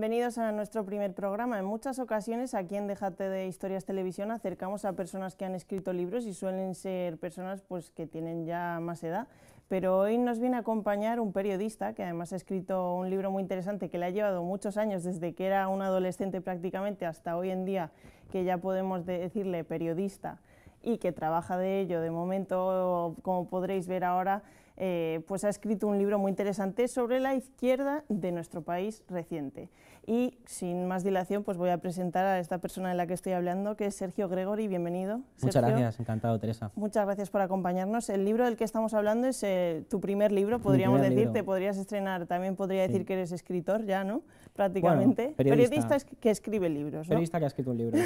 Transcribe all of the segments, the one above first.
Bienvenidos a nuestro primer programa. En muchas ocasiones aquí en Déjate de Historias Televisión acercamos a personas que han escrito libros y suelen ser personas pues, que tienen ya más edad. Pero hoy nos viene a acompañar un periodista que además ha escrito un libro muy interesante que le ha llevado muchos años desde que era un adolescente prácticamente hasta hoy en día que ya podemos decirle periodista y que trabaja de ello de momento, como podréis ver ahora, eh, pues ha escrito un libro muy interesante sobre la izquierda de nuestro país reciente. Y sin más dilación, pues voy a presentar a esta persona de la que estoy hablando, que es Sergio Gregory. bienvenido. Muchas gracias, encantado Teresa. Muchas gracias por acompañarnos. El libro del que estamos hablando es eh, tu primer libro, podríamos decir, te podrías estrenar, también podría decir que eres escritor ya, ¿no? prácticamente. periodista. que escribe libros. Periodista que ha escrito un libro, sí,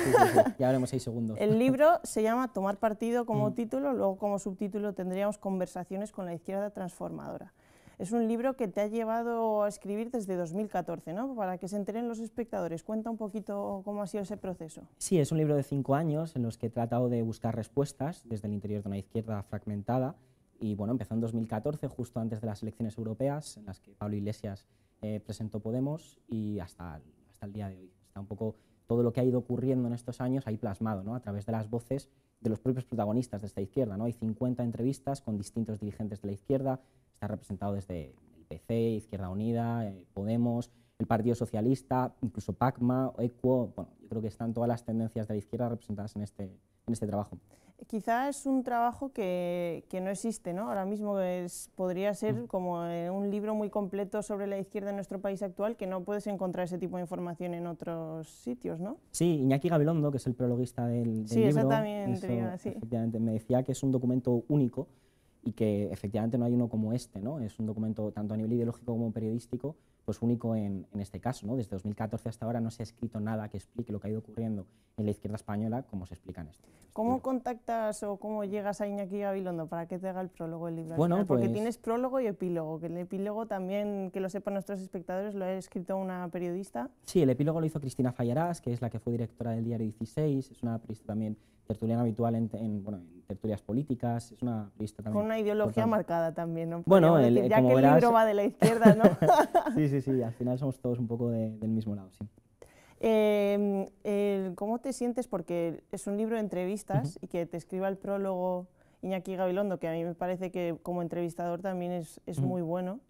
ya veremos seis segundos. El libro se llama Tomar partido como mm. título, luego como subtítulo tendríamos Conversaciones con la izquierda transformadora. Es un libro que te ha llevado a escribir desde 2014, ¿no? Para que se enteren los espectadores. Cuenta un poquito cómo ha sido ese proceso. Sí, es un libro de cinco años en los que he tratado de buscar respuestas desde el interior de una izquierda fragmentada. Y bueno, empezó en 2014, justo antes de las elecciones europeas, en las que Pablo Iglesias eh, presentó Podemos y hasta, hasta el día de hoy. Está un poco todo lo que ha ido ocurriendo en estos años ahí plasmado, ¿no? a través de las voces de los propios protagonistas de esta izquierda. ¿no? Hay 50 entrevistas con distintos dirigentes de la izquierda, está representado desde el PC, Izquierda Unida, eh, Podemos, el Partido Socialista, incluso PACMA, ECUO, bueno, yo creo que están todas las tendencias de la izquierda representadas en este, en este trabajo quizá es un trabajo que, no existe, ¿no? Ahora mismo es, podría ser mm. como eh, un libro muy completo sobre la izquierda en nuestro país actual que no puedes encontrar ese tipo de información en otros sitios, ¿no? Sí, Iñaki Gabilondo, que es el prologuista del, libro, sí. me decía que es un documento único y que efectivamente no hay uno como este, ¿no? Es un documento tanto a nivel ideológico como periodístico pues único en, este caso. Desde 2014 hasta ahora no se ha escrito nada que explique lo que ha ido ocurriendo en la izquierda española, como se explica en este ¿Cómo contactas o cómo llegas a Iñaki Gabilondo para que te haga el prólogo del libro? Bueno, Porque pues tienes prólogo y epílogo, que el epílogo también, que lo sepan nuestros espectadores, lo ha escrito una periodista. Sí, el epílogo lo hizo Cristina Fallarás, que es la que fue directora del diario 16, es una periodista también tertuliana habitual en, en, bueno, en tertulias políticas, es una lista también. Con una ideología marcada también, ¿no? Bueno, el, ya que el libro va de la izquierda, ¿no? sí, sí, sí, al final somos todos un poco del mismo lado, sí. Em, ¿Cómo te sientes? Porque es un libro de entrevistas y que te escriba el prólogo Iñaki Gabilondo, que a mí me parece que como entrevistador también es, muy bueno.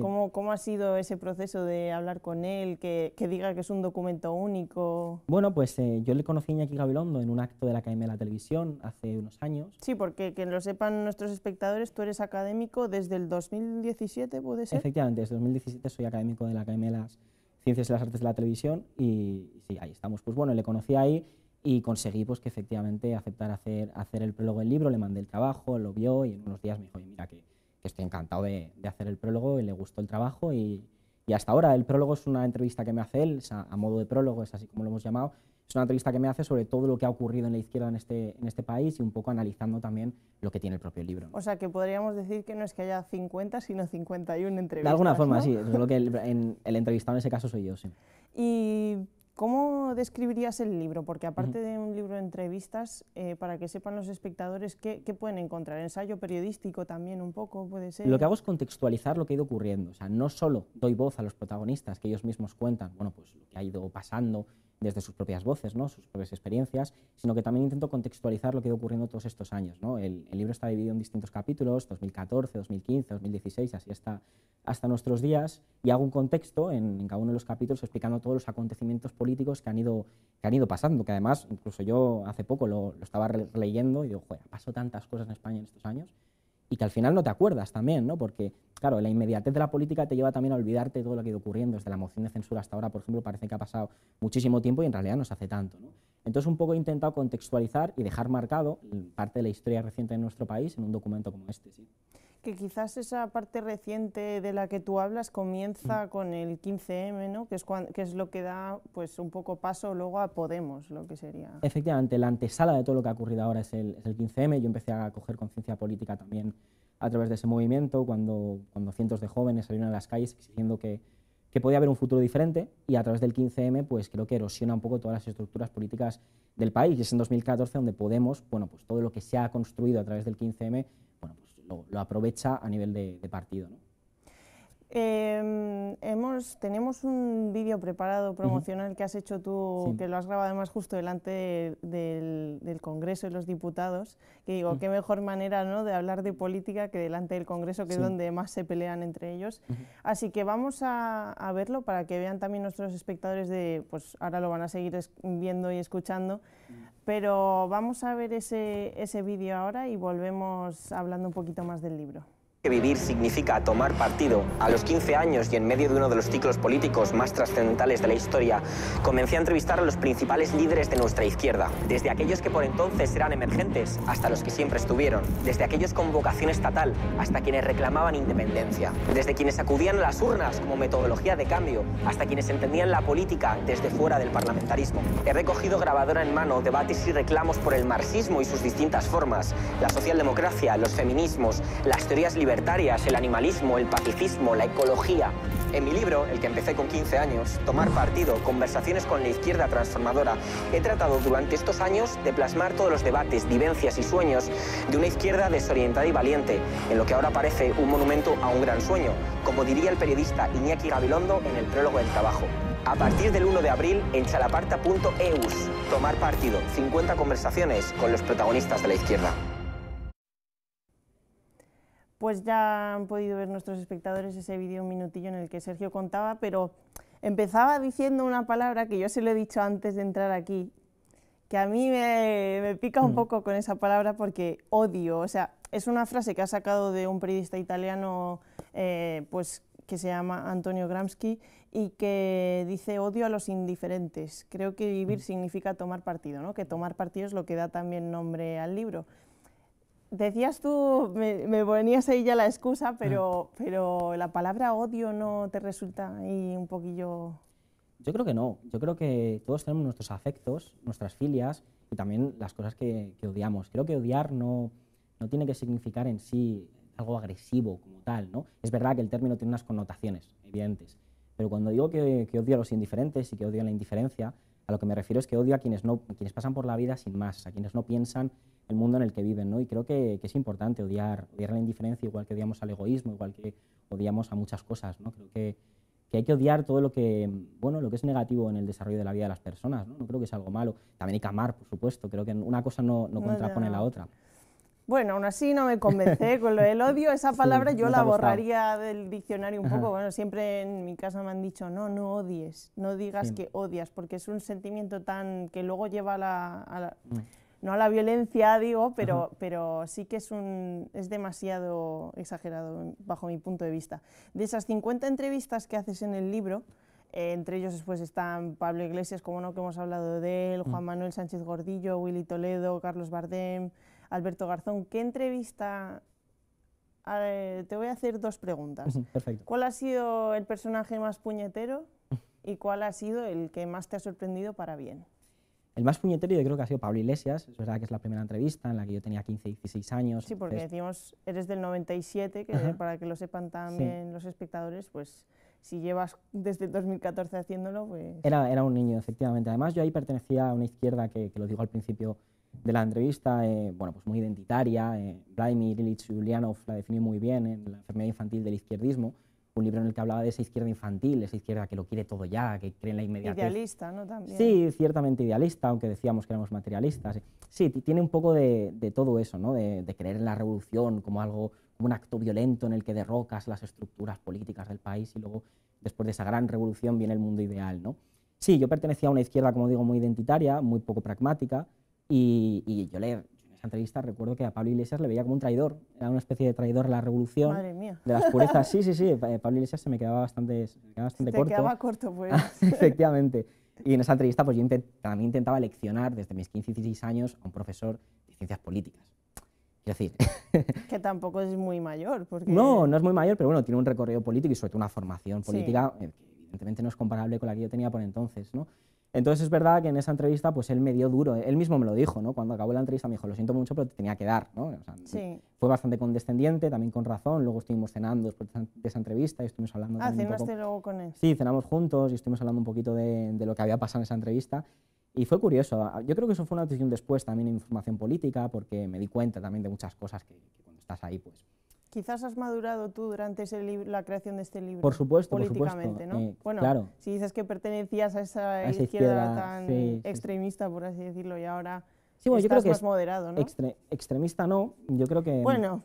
¿Cómo, ¿Cómo, ha sido ese proceso de hablar con él, que, que diga que es un documento único? Bueno, pues eh, yo le conocí a Iñaki Gabilondo en un acto de la Academia de la Televisión hace unos años. Sí, porque que lo sepan nuestros espectadores, tú eres académico desde el 2017, ¿puede ser? Efectivamente, desde 2017 soy académico de la Academia de las Ciencias y las Artes de la Televisión y sí, ahí estamos. Pues bueno, le conocí ahí y conseguí pues que efectivamente aceptar hacer, hacer el prólogo del libro, le mandé el trabajo, lo vio y en unos días me dijo, mira que que estoy encantado de, hacer el prólogo y le gustó el trabajo y, y, hasta ahora el prólogo es una entrevista que me hace él, a, modo de prólogo, es así como lo hemos llamado, es una entrevista que me hace sobre todo lo que ha ocurrido en la izquierda en este, en este país y un poco analizando también lo que tiene el propio libro. O sea, que podríamos decir que no es que haya 50, sino 51 entrevistas. De alguna forma, sí. que el, el entrevistado en ese caso soy yo, sí. ¿Y ¿Cómo describirías el libro? Porque aparte de un libro de entrevistas, eh, para que sepan los espectadores qué, qué, pueden encontrar, ensayo periodístico también un poco puede ser. Lo que hago es contextualizar lo que ha ido ocurriendo, o sea, no solo doy voz a los protagonistas que ellos mismos cuentan, bueno, pues lo que ha ido pasando, desde sus propias voces, ¿no? sus propias experiencias, sino que también intento contextualizar lo que ha ido ocurriendo todos estos años. ¿no? El, libro está dividido en distintos capítulos, 2014, 2015, 2016, así hasta, hasta nuestros días, y hago un contexto en, cada uno de los capítulos explicando todos los acontecimientos políticos que han ido, que han ido pasando, que además incluso yo hace poco lo, lo estaba leyendo y digo, joder, pasó tantas cosas en España en estos años y que al final no te acuerdas también, ¿no? Porque, claro, la inmediatez de la política te lleva también a olvidarte de todo lo que ha ido ocurriendo, desde la moción de censura hasta ahora, por ejemplo, parece que ha pasado muchísimo tiempo y en realidad no se hace tanto, Entonces, un poco he intentado contextualizar y dejar marcado parte de la historia reciente de nuestro país en un documento como este, ¿sí? que quizás esa parte reciente de la que tú hablas comienza mm. con el 15M, ¿no? que, es que es lo que da pues, un poco paso luego a Podemos, lo que sería. Efectivamente, la antesala de todo lo que ha ocurrido ahora es el, 15M. Yo empecé a coger conciencia política también a través de ese movimiento, cuando, cuando cientos de jóvenes salieron a las calles exigiendo que, que podía haber un futuro diferente y a través del 15M pues creo que erosiona un poco todas las estructuras políticas del país y es en 2014 donde Podemos, bueno, pues todo lo que se ha construido a través del 15M, bueno, pues lo, aprovecha a nivel de, partido. ¿no? Em, hemos, tenemos un vídeo preparado promocional que has hecho tú, que lo has grabado además justo delante del, Congreso y los diputados, que digo, qué mejor manera ¿no? de hablar de política que delante del Congreso, que es donde más se pelean entre ellos. Así que vamos a, a, verlo para que vean también nuestros espectadores de, pues ahora lo van a seguir viendo y escuchando, pero vamos a ver ese, ese vídeo ahora y volvemos hablando un poquito más del libro. Que vivir significa tomar partido. A los 15 años y en medio de uno de los ciclos políticos más trascendentales de la historia, comencé a entrevistar a los principales líderes de nuestra izquierda, desde aquellos que por entonces eran emergentes hasta los que siempre estuvieron, desde aquellos con vocación estatal hasta quienes reclamaban independencia, desde quienes acudían a las urnas como metodología de cambio hasta quienes entendían la política desde fuera del parlamentarismo. He recogido grabadora en mano debates y reclamos por el marxismo y sus distintas formas, la socialdemocracia, los feminismos, las teorías liberales, libertarias, el animalismo, el pacifismo, la ecología. En mi libro, el que empecé con 15 años, Tomar Partido, Conversaciones con la Izquierda Transformadora, he tratado durante estos años de plasmar todos los debates, vivencias y sueños de una izquierda desorientada y valiente, en lo que ahora parece un monumento a un gran sueño, como diría el periodista Iñaki Gabilondo en el prólogo del trabajo. A partir del 1 de abril en chalaparta.eus, tomar partido, 50 conversaciones con los protagonistas de la izquierda pues ya han podido ver nuestros espectadores ese vídeo un minutillo en el que Sergio contaba, pero empezaba diciendo una palabra que yo se lo he dicho antes de entrar aquí, que a mí me, pica un mm. poco con esa palabra porque odio, o sea, es una frase que ha sacado de un periodista italiano, eh, pues que se llama Antonio Gramsci y que dice odio a los indiferentes. Creo que vivir mm. significa tomar partido, ¿no? que tomar partido es lo que da también nombre al libro decías tú, me, ponías ahí ya la excusa, mm. pero, pero la palabra odio no te resulta ahí un poquillo... Yo creo que no, yo creo que todos tenemos nuestros afectos, nuestras filias y también las cosas que, odiamos. Creo que odiar no, no tiene que significar en sí algo agresivo como tal, ¿no? Es verdad que el término tiene unas connotaciones evidentes, pero cuando digo que, odio a los indiferentes y que odio a la indiferencia, a lo que me refiero es que odio a quienes, no, a quienes pasan por la vida sin más, a quienes no piensan el mundo en el que viven, ¿no? Y creo que, es importante odiar, odiar la indiferencia igual que odiamos al egoísmo, igual que odiamos a muchas cosas, ¿no? Creo que, hay que odiar todo lo que, bueno, lo que es negativo en el desarrollo de la vida de las personas, ¿no? creo que es algo malo. También hay que amar, por supuesto, creo que una cosa no, no contrapone a la otra. Bueno, aún así no me convence con el odio, esa palabra yo la borraría del diccionario un poco. Bueno, siempre en mi casa me han dicho, no, no odies, no digas que odias, porque es un sentimiento tan que luego lleva a la... Mm no a la violencia, digo, pero, pero sí que es, un, es demasiado exagerado bajo mi punto de vista. De esas 50 entrevistas que haces en el libro, eh, entre ellos después están Pablo Iglesias, como no, que hemos hablado de él, mm. Juan Manuel Sánchez Gordillo, Willy Toledo, Carlos Bardem, Alberto Garzón. ¿Qué entrevista te voy a hacer dos preguntas. Perfecto. ¿Cuál ha sido el personaje más puñetero y cuál ha sido el que más te ha sorprendido para bien? El más puñetero yo creo que ha sido Pablo Iglesias, es verdad que es la primera entrevista en la que yo tenía 15, 16 años. Sí, porque decimos, eres del 97, que para que lo sepan también los espectadores, pues si llevas desde 2014 haciéndolo, pues... Era, era un niño, efectivamente. Además, yo ahí pertenecía a una izquierda que, que lo digo al principio de la entrevista, eh, bueno, pues muy identitaria. Eh, Vladimir Ilyich Ulyanov la definió muy bien en la enfermedad infantil del izquierdismo un libro en el que hablaba de esa izquierda infantil, esa izquierda que lo quiere todo ya, que cree en la inmediatez. Idealista, ¿no? Sí, ciertamente idealista, aunque decíamos que éramos materialistas. Sí, tiene un poco de, todo eso, ¿no? De, creer en la revolución como algo, como un acto violento en el que derrocas las estructuras políticas del país y luego, después de esa gran revolución, viene el mundo ideal, ¿no? Sí, yo pertenecía a una izquierda, como digo, muy identitaria, muy poco pragmática y, y yo le esa entrevista recuerdo que a Pablo Iglesias le veía como un traidor, era una especie de traidor de la revolución. De las purezas, sí, sí, sí, eh, Pablo Iglesias se me quedaba bastante, se me quedaba bastante corto. quedaba corto, pues. Efectivamente. Y en esa entrevista pues yo también intentaba leccionar desde mis 15 y 16 años a un profesor de ciencias políticas. Quiero decir... que tampoco es muy mayor, No, no es muy mayor, pero bueno, tiene un recorrido político y sobre todo una formación política eh, que evidentemente no es comparable con la que yo tenía por entonces, ¿no? Entonces es verdad que en esa entrevista pues él me dio duro, él mismo me lo dijo, ¿no? Cuando acabó la entrevista me dijo, lo siento mucho, pero te tenía que dar, ¿no? Fue bastante condescendiente, también con razón, luego estuvimos cenando después de esa entrevista y estuvimos hablando... Ah, cenaste luego con él. Sí, cenamos juntos y estuvimos hablando un poquito de, lo que había pasado en esa entrevista y fue curioso, yo creo que eso fue una decisión después también en información política porque me di cuenta también de muchas cosas que cuando estás ahí pues quizás has madurado tú durante la creación de este libro. Por supuesto, políticamente, por supuesto. ¿no? Eh, bueno, si dices que pertenecías a esa, izquierda, tan extremista, por así decirlo, y ahora sí, bueno, yo creo que más moderado, ¿no? extremista no, yo creo que... Bueno.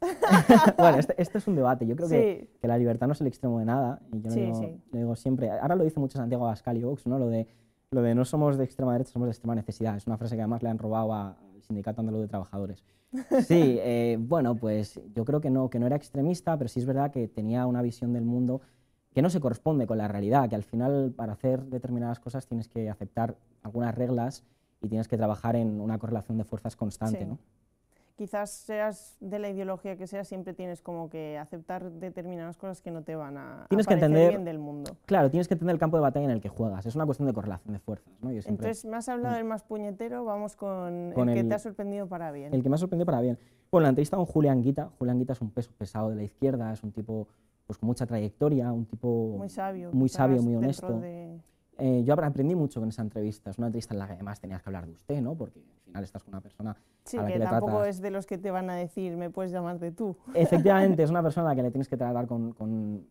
bueno, este, este, es un debate. Yo creo que, que, la libertad no es el extremo de nada. Y yo lo, digo, siempre. Ahora lo dice mucho Santiago Abascal y Vox, ¿no? Lo de lo de no somos de extrema derecha, somos de extrema necesidad. Es una frase que además le han robado al Sindicato Andaluz de Trabajadores. Sí, eh, bueno, pues yo creo que no, que no era extremista, pero sí es verdad que tenía una visión del mundo que no se corresponde con la realidad, que al final para hacer determinadas cosas tienes que aceptar algunas reglas y tienes que trabajar en una correlación de fuerzas constante. ¿no? quizás seas de la ideología que sea, siempre tienes como que aceptar determinadas cosas que no te van a tienes entender, bien del mundo. Claro, tienes que entender el campo de batalla en el que juegas. Es una cuestión de correlación de fuerzas. Entonces, me has hablado del más puñetero, vamos con, el, que te ha sorprendido para bien. El que me ha sorprendido para bien. Bueno, la entrevista con Julián Guita. Julián Guita es un peso pesado de la izquierda, es un tipo pues, con mucha trayectoria, un tipo muy sabio, muy, sabio, muy honesto eh, yo aprendí mucho con esa entrevista. Es una entrevista en la que además tenías que hablar de usted, ¿no? Porque al final estás con una persona sí, a la que, tampoco es de los que te van a decir, me puedes llamar de tú. Efectivamente, es una persona a la que le tienes que tratar con, con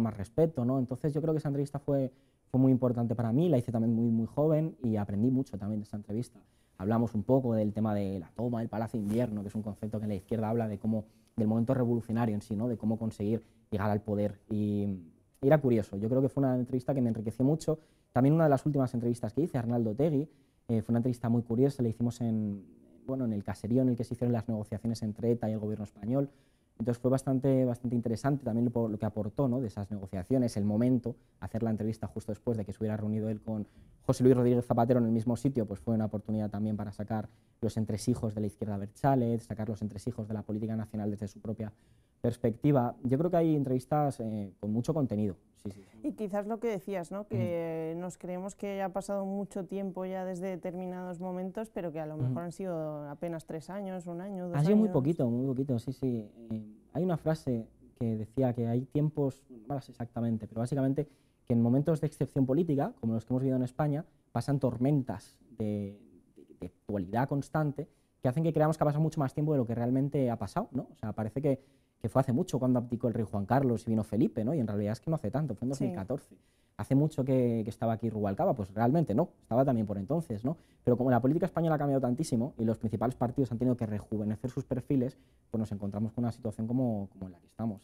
más respeto, ¿no? Entonces yo creo que esa entrevista fue, fue muy importante para mí, la hice también muy, muy joven y aprendí mucho también de esa entrevista. Hablamos un poco del tema de la toma, del palacio de invierno, que es un concepto que la izquierda habla de cómo, del momento revolucionario en sí, ¿no? De cómo conseguir llegar al poder y era curioso. Yo creo que fue una entrevista que me enriqueció mucho. También una de las últimas entrevistas que hice, Arnaldo Tegui, eh, fue una entrevista muy curiosa, la hicimos en, bueno, en el caserío en el que se hicieron las negociaciones entre ETA y el gobierno español. Entonces fue bastante, bastante interesante también lo, que aportó ¿no? de esas negociaciones, el momento, hacer la entrevista justo después de que se hubiera reunido él con José Luis Rodríguez Zapatero en el mismo sitio, pues fue una oportunidad también para sacar los entresijos de la izquierda Berchález, sacar los entresijos de la política nacional desde su propia perspectiva, yo creo que hay entrevistas eh, con mucho contenido. Y quizás lo que decías, ¿no? que nos creemos que ha pasado mucho tiempo ya desde determinados momentos, pero que a lo mejor han sido apenas tres años, un año, dos ha sido muy poquito, muy poquito, sí, sí. Eh, hay una frase que decía que hay tiempos, no sé exactamente, pero básicamente que en momentos de excepción política, como los que hemos vivido en España, pasan tormentas de, actualidad constante que hacen que creamos que ha pasado mucho más tiempo de lo que realmente ha pasado, ¿no? O sea, parece que que fue hace mucho cuando abdicó el rey Juan Carlos y vino Felipe, ¿no? Y en realidad es que no hace tanto, fue en 2014. Hace mucho que, estaba aquí Rubalcaba, pues realmente no, estaba también por entonces, ¿no? Pero como la política española ha cambiado tantísimo y los principales partidos han tenido que rejuvenecer sus perfiles, pues nos encontramos con una situación como, en la que estamos.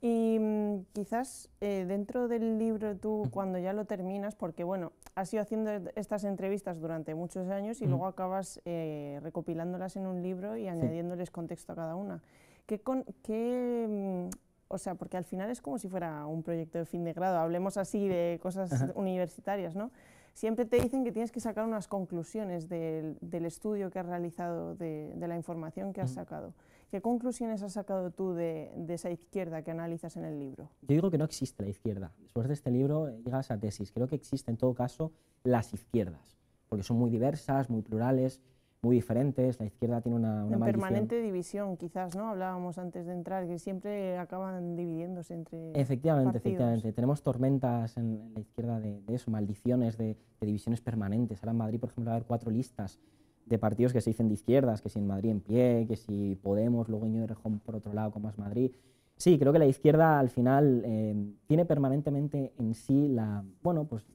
Y mm, quizás eh, dentro del libro tú, cuando ya lo terminas, porque bueno, has ido haciendo estas entrevistas durante muchos años y luego acabas eh, recopilándolas en un libro y añadiéndoles contexto a cada una. ¿Qué, con, mm, o sea, porque al final es como si fuera un proyecto de fin de grado, hablemos así de cosas universitarias, ¿no? Siempre te dicen que tienes que sacar unas conclusiones del, del estudio que has realizado, de, la información que has sacado. ¿Qué conclusiones has sacado tú de, de, esa izquierda que analizas en el libro? Yo digo que no existe la izquierda. Después de este libro eh, llegas a tesis. Creo que existe en todo caso las izquierdas, porque son muy diversas, muy plurales, muy diferentes. La izquierda tiene una, una en permanente división, quizás, ¿no? Hablábamos antes de entrar, que siempre acaban dividiéndose entre. Efectivamente, efectivamente. Tenemos tormentas en, la izquierda de, eso, maldiciones de, divisiones permanentes. Ahora en Madrid, por ejemplo, va a haber cuatro listas de partidos que se dicen de izquierdas, que si en Madrid en pie, que si Podemos, luego de Rejón por otro lado con más Madrid. Sí, creo que la izquierda al final eh, tiene permanentemente en sí la, bueno, pues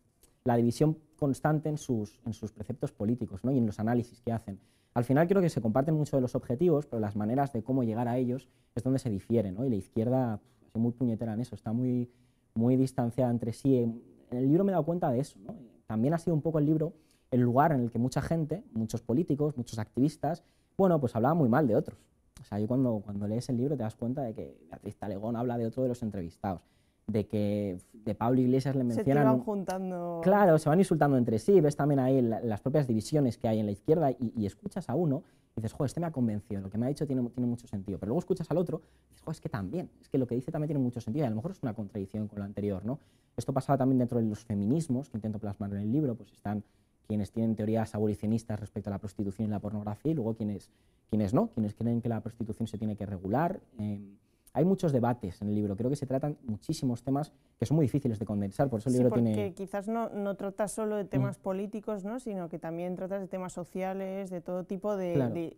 la división constante en sus, en sus preceptos políticos y en los análisis que hacen. Al final creo que se comparten mucho de los objetivos, pero las maneras de cómo llegar a ellos es donde se difieren. Y la izquierda pues, es muy puñetera en eso, está muy, muy distanciada entre sí. En el libro me he dado cuenta de eso. También ha sido un poco el libro el lugar en el que mucha gente, muchos políticos, muchos activistas, bueno, pues hablaba muy mal de otros. O sea, yo cuando, cuando lees el libro te das cuenta de que Beatriz Talegón habla de otro de los entrevistados de que de Pablo Iglesias le mencionan... Se van juntando... Claro, se van insultando entre sí, ves también ahí las propias divisiones que hay en la izquierda y, escuchas a uno y dices, joder, este me ha convencido, lo que me ha dicho tiene, tiene mucho sentido, pero luego escuchas al otro y dices, joder, es que también, es que lo que dice también tiene mucho sentido y a lo mejor es una contradicción con lo anterior, ¿no? Esto pasaba también dentro de los feminismos que intento plasmar en el libro, pues están quienes tienen teorías abolicionistas respecto a la prostitución y la pornografía y luego quienes, quienes no, quienes creen que la prostitución se tiene que regular. Em, hay muchos debates en el libro, creo que se tratan muchísimos temas que son muy difíciles de condensar, por eso el sí, libro porque quizás no, no tratas solo de mm. temas políticos, sino que también tratas de temas sociales, de todo tipo de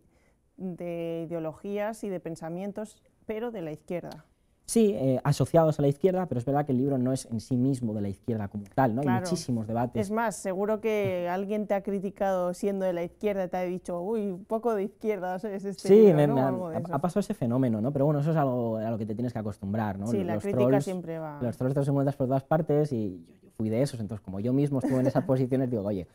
ideologías y de pensamientos, pero de la izquierda sí, eh, asociados a la izquierda, pero es verdad que el libro no es en sí mismo de la izquierda como tal, ¿no? Hay muchísimos debates. Es más, seguro que alguien te ha criticado siendo de la izquierda, te ha dicho, uy, un poco de izquierda, ¿sabes? Este sí, libro, me, ha, pasado ese fenómeno, ¿no? Pero bueno, eso es algo a lo que te tienes que acostumbrar, ¿no? Sí, la crítica siempre va. Los trolls te los encuentras por todas partes y yo, fui de esos, entonces como yo mismo estuve en esas posiciones, digo, oye,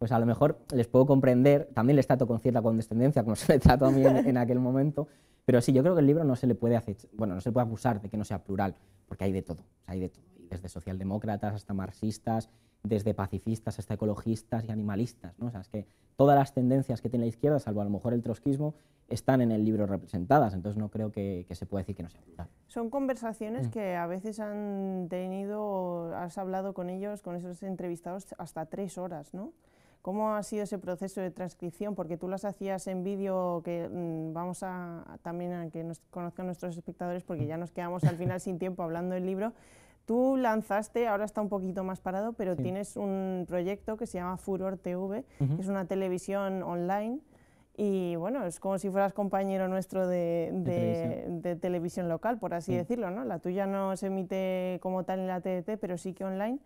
pues a lo mejor les puedo comprender, también les trato con cierta condescendencia, como se le trató a mí en aquel momento, pero sí, yo creo que el libro no se le puede hacer, bueno, no se puede acusar de que no sea plural, porque hay de todo, hay de todo, desde socialdemócratas hasta marxistas, desde pacifistas hasta ecologistas y animalistas, ¿no? O es que todas las tendencias que tiene la izquierda, salvo a lo mejor el trotskismo, están en el libro representadas, entonces no creo que, se pueda decir que no sea plural. Son conversaciones mm. que a veces han tenido, has hablado con ellos, con esos entrevistados, hasta tres horas, ¿no? ¿Cómo ha sido ese proceso de transcripción? Porque tú las hacías en vídeo, que mm, vamos a también a que nos conozcan nuestros espectadores, porque ya nos quedamos al final sin tiempo hablando del libro. Tú lanzaste, ahora está un poquito más parado, pero tienes un proyecto que se llama Furor TV, que es una televisión online. Y bueno, es como si fueras compañero nuestro de, televisión. local, por así decirlo, ¿no? La tuya no se emite como tal en la TDT, pero sí que online.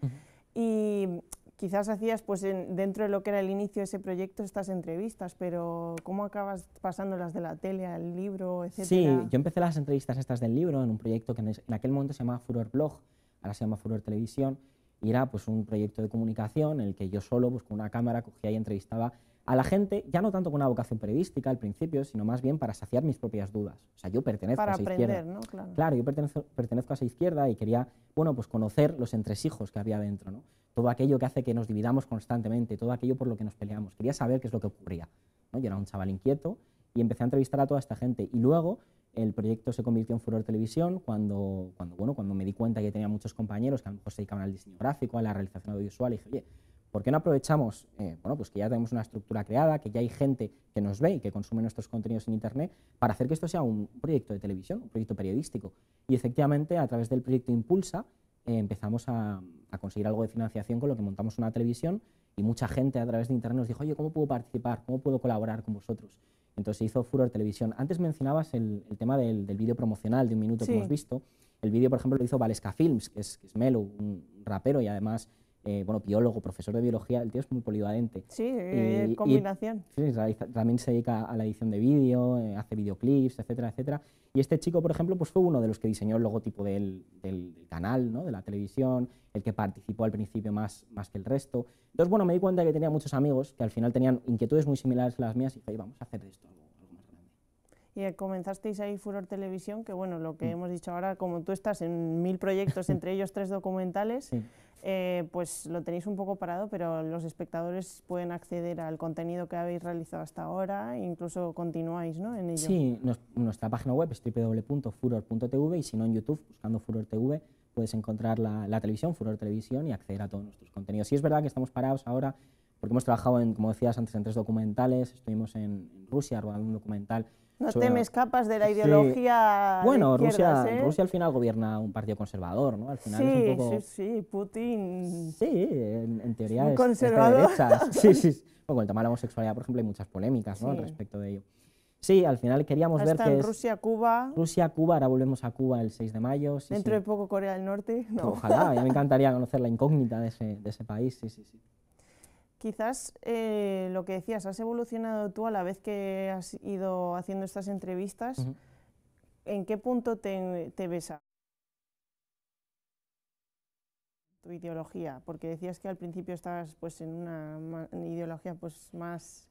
Y quizás hacías pues dentro de lo que era el inicio de ese proyecto estas entrevistas, pero ¿cómo acabas pasando las de la tele al libro, etcétera? Sí, yo empecé las entrevistas estas del libro en un proyecto que en, aquel momento se llamaba Furor Blog, ahora se llama Furor Televisión, y era pues un proyecto de comunicación en el que yo solo pues con una cámara cogía y entrevistaba a la gente, ya no tanto con una vocación periodística al principio, sino más bien para saciar mis propias dudas. O sea, yo pertenezco a esa aprender, ¿no? Claro. yo pertenezco, pertenezco a esa izquierda y quería, bueno, pues conocer los entresijos que había dentro, ¿no? todo aquello que hace que nos dividamos constantemente, todo aquello por lo que nos peleamos. Quería saber qué es lo que ocurría. Yo era un chaval inquieto y empecé a entrevistar a toda esta gente. Y luego el proyecto se convirtió en Furor Televisión cuando, cuando, bueno, cuando me di cuenta que tenía muchos compañeros que a lo se dedicaban al diseño gráfico, a la realización audiovisual. Y dije, oye, ¿por qué no aprovechamos eh, bueno, pues que ya tenemos una estructura creada, que ya hay gente que nos ve y que consume nuestros contenidos en Internet para hacer que esto sea un proyecto de televisión, un proyecto periodístico? Y efectivamente, a través del proyecto Impulsa, eh, empezamos a, conseguir algo de financiación con lo que montamos una televisión y mucha gente a través de internet nos dijo, oye, ¿cómo puedo participar? ¿Cómo puedo colaborar con vosotros? Entonces se hizo Furor Televisión. Antes mencionabas el, tema del, vídeo promocional de un minuto que hemos visto. El vídeo, por ejemplo, lo hizo Valesca Films, que es, que es Melo, un rapero y además eh, bueno, biólogo, profesor de biología, el tío es muy polivalente. Sí, eh, y, combinación. sí, también se dedica a la edición de vídeo, eh, hace videoclips, etcétera, etcétera. Y este chico, por ejemplo, pues fue uno de los que diseñó el logotipo del, canal, ¿no? de la televisión, el que participó al principio más, más que el resto. Entonces, bueno, me di cuenta que tenía muchos amigos que al final tenían inquietudes muy similares a las mías y dije, vamos a hacer esto algo, más grande. Y comenzasteis ahí Furor Televisión, que bueno, lo que mm. hemos dicho ahora, como tú estás en mil proyectos, entre ellos tres documentales, eh, pues lo tenéis un poco parado, pero los espectadores pueden acceder al contenido que habéis realizado hasta ahora, incluso continuáis ¿no? en ello. Sí, nuestra página web es www.furor.tv y si no en YouTube, buscando Furor TV, puedes encontrar la, televisión, Furor Televisión, y acceder a todos nuestros contenidos. Y es verdad que estamos parados ahora porque hemos trabajado, en, como decías antes, en tres documentales, estuvimos en, en Rusia rodando un documental no te me escapas de la ideología. Bueno, de Rusia, ¿eh? Rusia al final gobierna un partido conservador, ¿no? Al final sí, sí, sí, Putin. Sí, en, teoría es, conservador. de sí, sí. con el tema de la homosexualidad, por ejemplo, hay muchas polémicas ¿no? respecto de ello. Sí, al final queríamos ver que Rusia, Cuba. Rusia, Cuba, ahora volvemos a Cuba el 6 de mayo. Sí, Dentro de poco Corea del Norte. No. Ojalá, ya me encantaría conocer la incógnita de ese, de ese país, sí, sí, sí. Quizás eh, lo que decías, has evolucionado tú a la vez que has ido haciendo estas entrevistas. ¿En qué punto te, ves a tu ideología? Porque decías que al principio estabas pues, en una ideología pues, más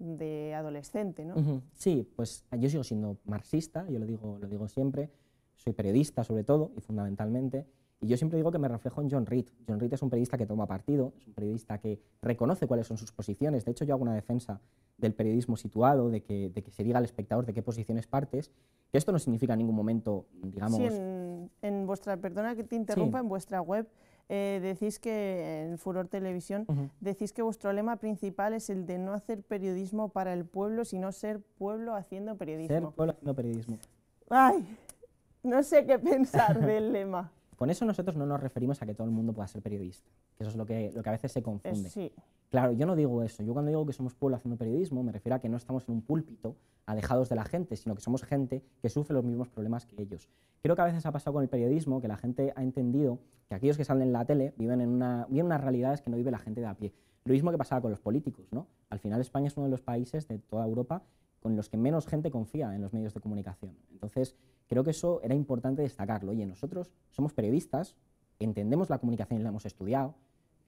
de adolescente, ¿no? Sí, pues yo sigo siendo marxista, yo lo digo, lo digo siempre, soy periodista sobre todo y fundamentalmente, y yo siempre digo que me reflejo en John Reed. John Reed es un periodista que toma partido, es un periodista que reconoce cuáles son sus posiciones. De hecho, yo hago una defensa del periodismo situado, de que, se diga al espectador de qué posiciones partes, que esto no significa en ningún momento, digamos... en, vuestra, perdona que te interrumpa, en vuestra web eh, decís que, en Furor Televisión, decís que vuestro lema principal es el de no hacer periodismo para el pueblo, sino ser pueblo haciendo periodismo. Ser pueblo haciendo periodismo. Ay, no sé qué pensar del lema. Con eso nosotros no nos referimos a que todo el mundo pueda ser periodista. Eso es lo que, lo que a veces se pues confunde. Claro, yo no digo eso. Yo cuando digo que somos pueblo haciendo periodismo, me refiero a que no estamos en un púlpito alejados de la gente, sino que somos gente que sufre los mismos problemas que ellos. Creo que a veces ha pasado con el periodismo que la gente ha entendido que aquellos que salen en la tele viven en una, viven unas realidades que no vive la gente de a pie. Lo mismo que pasaba con los políticos, ¿no? Al final España es uno de los países de toda Europa con los que menos gente confía en los medios de comunicación. Entonces, creo que eso era importante destacarlo. Oye, nosotros somos periodistas, entendemos la comunicación y la hemos estudiado,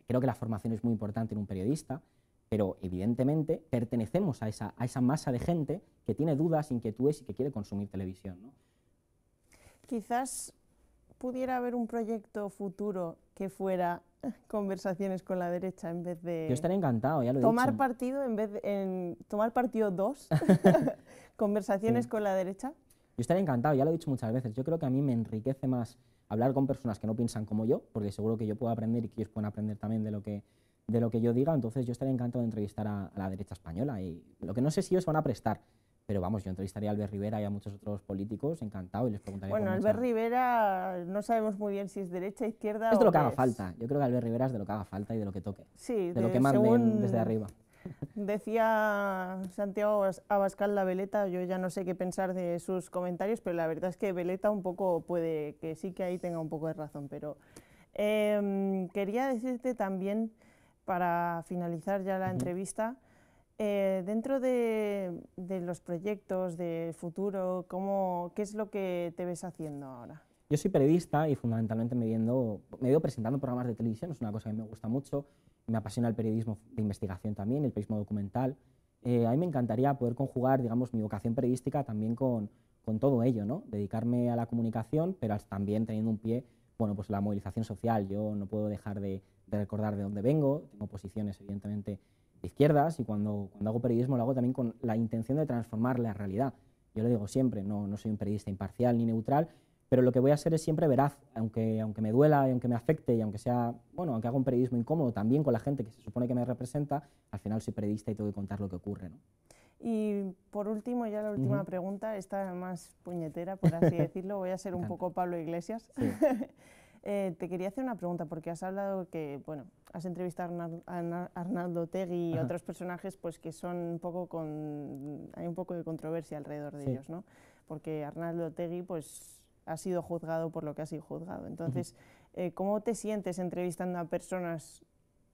creo que la formación es muy importante en un periodista, pero evidentemente pertenecemos a esa, a esa masa de gente que tiene dudas, inquietudes y que quiere consumir televisión. Quizás pudiera haber un proyecto futuro que fuera conversaciones con la derecha en vez de... Yo estaría encantado, ya lo he tomar Partido en vez en, tomar partido dos, conversaciones con la derecha yo estaría encantado, ya lo he dicho muchas veces, yo creo que a mí me enriquece más hablar con personas que no piensan como yo, porque seguro que yo puedo aprender y que ellos pueden aprender también de lo que, de lo que yo diga, entonces yo estaría encantado de entrevistar a, la derecha española y lo que no sé si ellos van a prestar, pero vamos, yo entrevistaría a Albert Rivera y a muchos otros políticos, encantado, y les preguntaría... Bueno, Albert Rivera no sabemos muy bien si es derecha, izquierda... Es de lo que haga falta, yo creo que Albert Rivera es de lo que haga falta y de lo que toque, sí, de, lo que manden desde arriba. Decía Santiago Abascal la Veleta, yo ya no sé qué pensar de sus comentarios, pero la verdad es que Veleta un poco puede que sí que ahí tenga un poco de razón, pero em, quería decirte también, para finalizar ya la entrevista, eh, dentro de, los proyectos del futuro, ¿qué es lo que te ves haciendo ahora? Yo soy periodista y fundamentalmente me, viendo, me veo presentando programas de televisión, es una cosa que me gusta mucho me apasiona el periodismo de investigación también, el periodismo documental. Eh, a mí me encantaría poder conjugar, digamos, mi vocación periodística también con, todo ello, ¿no? Dedicarme a la comunicación, pero también teniendo un pie, bueno, pues la movilización social. Yo no puedo dejar de, recordar de dónde vengo, tengo posiciones, evidentemente, de izquierdas, y cuando, cuando hago periodismo lo hago también con la intención de transformar la realidad. Yo lo digo siempre, no, no soy un periodista imparcial ni neutral, pero lo que voy a hacer es siempre veraz, aunque, aunque me duela y aunque me afecte y aunque sea, bueno, aunque haga un periodismo incómodo también con la gente que se supone que me representa, al final soy periodista y tengo que contar lo que ocurre. Y por último, ya la última pregunta, esta más puñetera, por así decirlo, voy a ser un poco Pablo Iglesias. Eh, te quería hacer una pregunta, porque has hablado que, bueno, has entrevistado a Arnaldo Tegui y otros personajes pues, que son un poco con... hay un poco de controversia alrededor de ellos, ¿no? Porque Arnaldo Tegui, pues ha sido juzgado por lo que ha sido juzgado. Entonces, eh, ¿cómo te sientes entrevistando a personas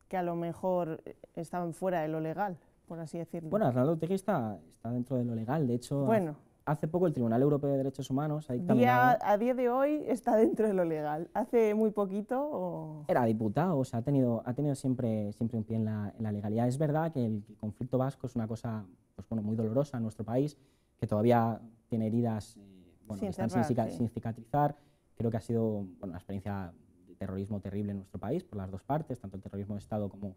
que a lo mejor eh, estaban fuera de lo legal, por así decirlo? Bueno, Arnaldo Tegui está, dentro de lo legal, de hecho... Bueno. Hace poco el Tribunal Europeo de Derechos Humanos ha dictaminado... a día de hoy está dentro de lo legal. ¿Hace muy poquito o...? Era diputado, o sea, ha tenido, ha tenido siempre, siempre un pie en la, legalidad. Es verdad que el conflicto vasco es una cosa pues, bueno, muy dolorosa en nuestro país, que todavía tiene heridas... Eh, bueno, sin, están sin, cicatrizar. Creo que ha sido bueno, una experiencia de terrorismo terrible en nuestro país, por las dos partes, tanto el terrorismo de Estado como,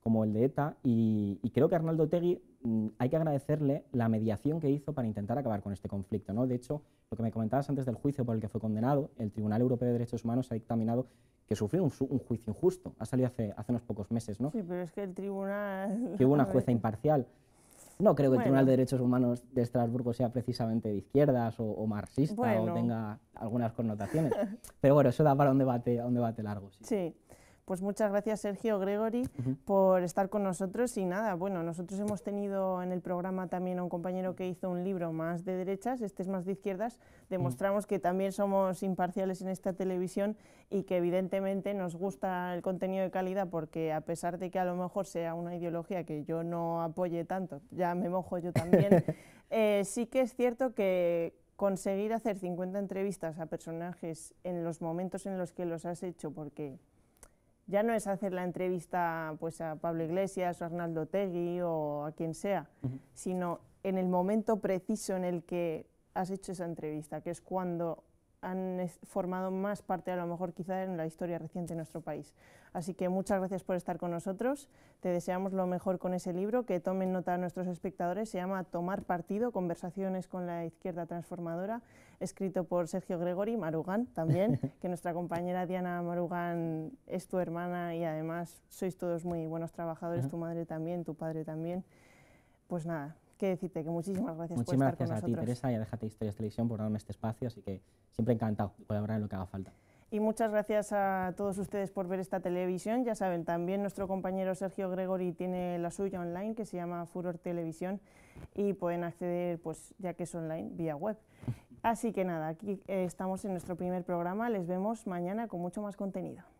como el de ETA. Y, creo que Arnaldo Tegui mm, hay que agradecerle la mediación que hizo para intentar acabar con este conflicto. ¿no? De hecho, lo que me comentabas antes del juicio por el que fue condenado, el Tribunal Europeo de Derechos Humanos ha dictaminado que sufrió un, un, juicio injusto. Ha salido hace, hace unos pocos meses, ¿no? Sí, pero es que el tribunal... Que hubo una jueza imparcial. No creo que el Tribunal de Derechos Humanos de Estrasburgo sea precisamente de izquierdas o, marxista o tenga algunas connotaciones. Pero bueno, eso da para un debate, un debate largo. sí. Pues muchas gracias Sergio Gregory por estar con nosotros y nada, bueno, nosotros hemos tenido en el programa también a un compañero que hizo un libro más de derechas, este es más de izquierdas, demostramos que también somos imparciales en esta televisión y que evidentemente nos gusta el contenido de calidad porque a pesar de que a lo mejor sea una ideología que yo no apoye tanto, ya me mojo yo también, eh, sí que es cierto que conseguir hacer 50 entrevistas a personajes en los momentos en los que los has hecho, porque ya no es hacer la entrevista pues, a Pablo Iglesias o a Arnaldo Tegui o a quien sea, sino en el momento preciso en el que has hecho esa entrevista, que es cuando han formado más parte, a lo mejor quizá en la historia reciente de nuestro país. Así que muchas gracias por estar con nosotros. Te deseamos lo mejor con ese libro, que tomen nota nuestros espectadores. Se llama Tomar Partido, Conversaciones con la Izquierda Transformadora, escrito por Sergio Gregory, Marugán también, que nuestra compañera Diana Marugán es tu hermana y además sois todos muy buenos trabajadores, tu madre también, tu padre también. Pues nada, que decirte que muchísimas gracias por estar gracias a ti, Teresa, y a Déjate Historias Televisión por darme este espacio, así que siempre encantado de hablar en lo que haga falta. Y muchas gracias a todos ustedes por ver esta televisión. Ya saben, también nuestro compañero Sergio Gregory tiene la suya online que se llama Furor Televisión y pueden acceder, pues ya que es online, vía web. Así que nada, aquí eh, estamos en nuestro primer programa. Les vemos mañana con mucho más contenido.